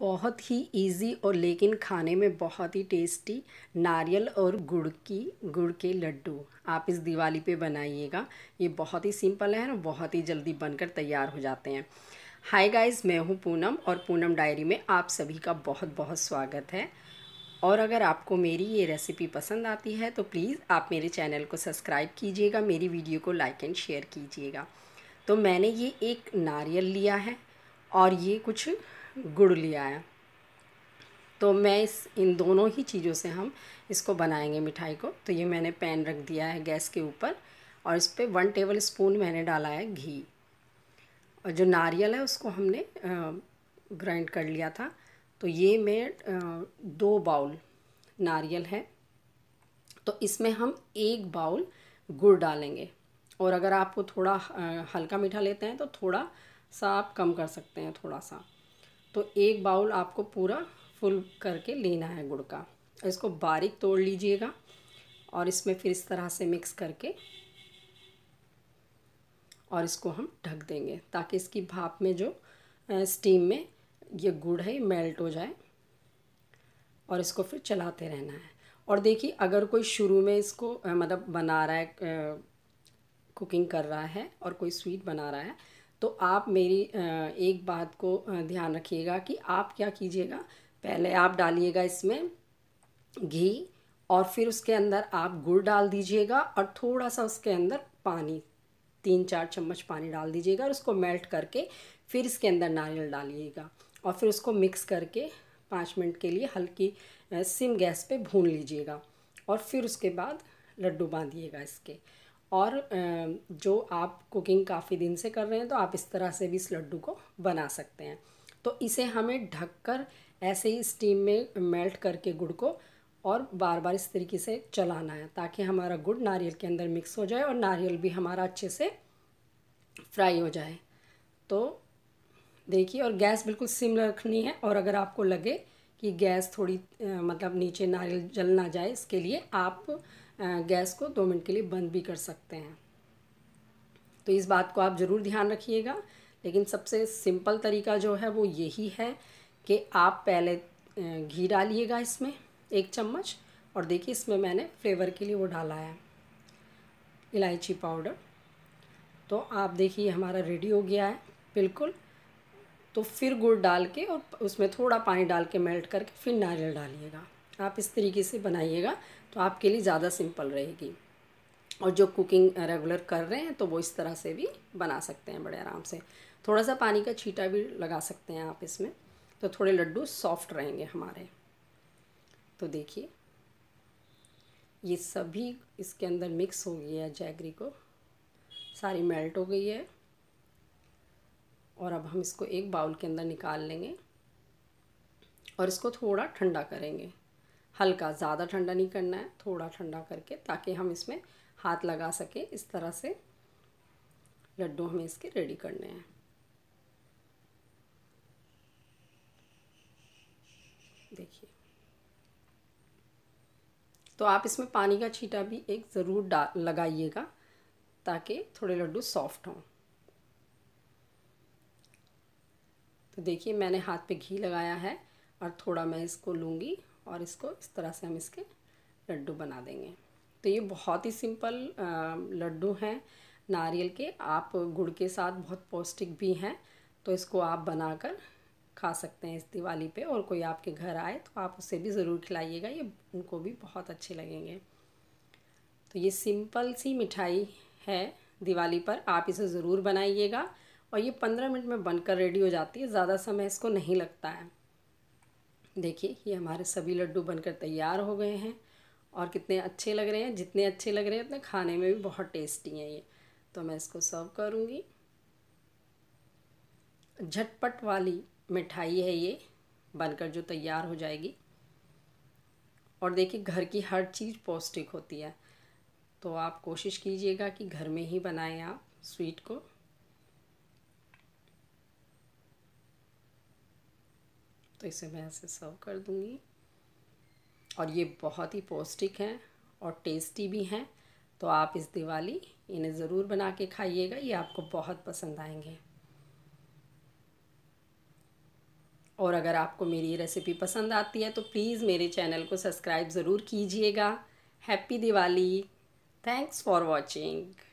बहुत ही इजी और लेकिन खाने में बहुत ही टेस्टी नारियल और गुड़ की गुड़ के लड्डू आप इस दिवाली पे बनाइएगा ये बहुत ही सिंपल है और बहुत ही जल्दी बनकर तैयार हो जाते हैं हाय गाइस मैं हूँ पूनम और पूनम डायरी में आप सभी का बहुत बहुत स्वागत है और अगर आपको मेरी ये रेसिपी पसंद आती है तो प्लीज़ आप मेरे चैनल को सब्सक्राइब कीजिएगा मेरी वीडियो को लाइक एंड शेयर कीजिएगा तो मैंने ये एक नारियल लिया है और ये कुछ गुड़ लिया है तो मैं इस इन दोनों ही चीज़ों से हम इसको बनाएंगे मिठाई को तो ये मैंने पैन रख दिया है गैस के ऊपर और इस पर वन टेबल स्पून मैंने डाला है घी और जो नारियल है उसको हमने ग्राइंड कर लिया था तो ये मैं दो बाउल नारियल है तो इसमें हम एक बाउल गुड़ डालेंगे और अगर आपको थोड़ा हल्का मीठा लेते हैं तो थोड़ा सा आप कम कर सकते हैं थोड़ा सा तो एक बाउल आपको पूरा फुल करके लेना है गुड़ का इसको बारीक तोड़ लीजिएगा और इसमें फिर इस तरह से मिक्स करके और इसको हम ढक देंगे ताकि इसकी भाप में जो स्टीम में ये गुड़ है मेल्ट हो जाए और इसको फिर चलाते रहना है और देखिए अगर कोई शुरू में इसको मतलब बना रहा है कुकिंग कर रहा है और कोई स्वीट बना रहा है तो आप मेरी एक बात को ध्यान रखिएगा कि आप क्या कीजिएगा पहले आप डालिएगा इसमें घी और फिर उसके अंदर आप गुड़ डाल दीजिएगा और थोड़ा सा उसके अंदर पानी तीन चार चम्मच पानी डाल दीजिएगा और उसको मेल्ट करके फिर इसके अंदर नारियल डालिएगा और फिर उसको मिक्स करके पाँच मिनट के लिए हल्की सिम गैस पे भून लीजिएगा और फिर उसके बाद लड्डू बांधिएगा इसके और जो आप कुकिंग काफ़ी दिन से कर रहे हैं तो आप इस तरह से भी इस लड्डू को बना सकते हैं तो इसे हमें ढककर ऐसे ही स्टीम में मेल्ट करके गुड़ को और बार बार इस तरीके से चलाना है ताकि हमारा गुड़ नारियल के अंदर मिक्स हो जाए और नारियल भी हमारा अच्छे से फ्राई हो जाए तो देखिए और गैस बिल्कुल सिम रखनी है और अगर आपको लगे कि गैस थोड़ी मतलब नीचे नारियल जल ना जाए इसके लिए आप गैस को दो मिनट के लिए बंद भी कर सकते हैं तो इस बात को आप ज़रूर ध्यान रखिएगा लेकिन सबसे सिंपल तरीका जो है वो यही है कि आप पहले घी डालिएगा इसमें एक चम्मच और देखिए इसमें मैंने फ्लेवर के लिए वो डाला है इलायची पाउडर तो आप देखिए हमारा रेडी हो गया है बिल्कुल तो फिर गुड़ डाल के और उसमें थोड़ा पानी डाल के मेल्ट करके फिर नारियल डालिएगा आप इस तरीके से बनाइएगा तो आपके लिए ज़्यादा सिंपल रहेगी और जो कुकिंग रेगुलर कर रहे हैं तो वो इस तरह से भी बना सकते हैं बड़े आराम से थोड़ा सा पानी का छीटा भी लगा सकते हैं आप इसमें तो थोड़े लड्डू सॉफ्ट रहेंगे हमारे तो देखिए ये सभी इसके अंदर मिक्स हो गई है जैगरी को सारी मेल्ट हो गई है और अब हम इसको एक बाउल के अंदर निकाल लेंगे और इसको थोड़ा ठंडा करेंगे हल्का ज़्यादा ठंडा नहीं करना है थोड़ा ठंडा करके ताकि हम इसमें हाथ लगा सकें इस तरह से लड्डू हमें इसके रेडी करने हैं देखिए तो आप इसमें पानी का छीटा भी एक ज़रूर डाल लगाइएगा ताकि थोड़े लड्डू सॉफ्ट हों तो देखिए मैंने हाथ पे घी लगाया है और थोड़ा मैं इसको लूँगी और इसको इस तरह से हम इसके लड्डू बना देंगे तो ये बहुत ही सिंपल लड्डू हैं नारियल के आप गुड़ के साथ बहुत पौष्टिक भी हैं तो इसको आप बनाकर खा सकते हैं इस दिवाली पे और कोई आपके घर आए तो आप उसे भी ज़रूर खिलाइएगा ये उनको भी बहुत अच्छे लगेंगे तो ये सिंपल सी मिठाई है दिवाली पर आप इसे ज़रूर बनाइएगा और ये पंद्रह मिनट में बनकर रेडी हो जाती है ज़्यादा समय इसको नहीं लगता है देखिए ये हमारे सभी लड्डू बनकर तैयार हो गए हैं और कितने अच्छे लग रहे हैं जितने अच्छे लग रहे हैं उतने खाने में भी बहुत टेस्टी हैं ये तो मैं इसको सर्व करूँगी झटपट वाली मिठाई है ये बनकर जो तैयार हो जाएगी और देखिए घर की हर चीज़ पौष्टिक होती है तो आप कोशिश कीजिएगा कि घर में ही बनाएं आप स्वीट को तो इसे मैं ऐसे सर्व कर दूँगी और ये बहुत ही पौष्टिक हैं और टेस्टी भी हैं तो आप इस दिवाली इन्हें ज़रूर बना के खाइएगा ये आपको बहुत पसंद आएंगे और अगर आपको मेरी ये रेसिपी पसंद आती है तो प्लीज़ मेरे चैनल को सब्सक्राइब ज़रूर कीजिएगा happy Diwali thanks for watching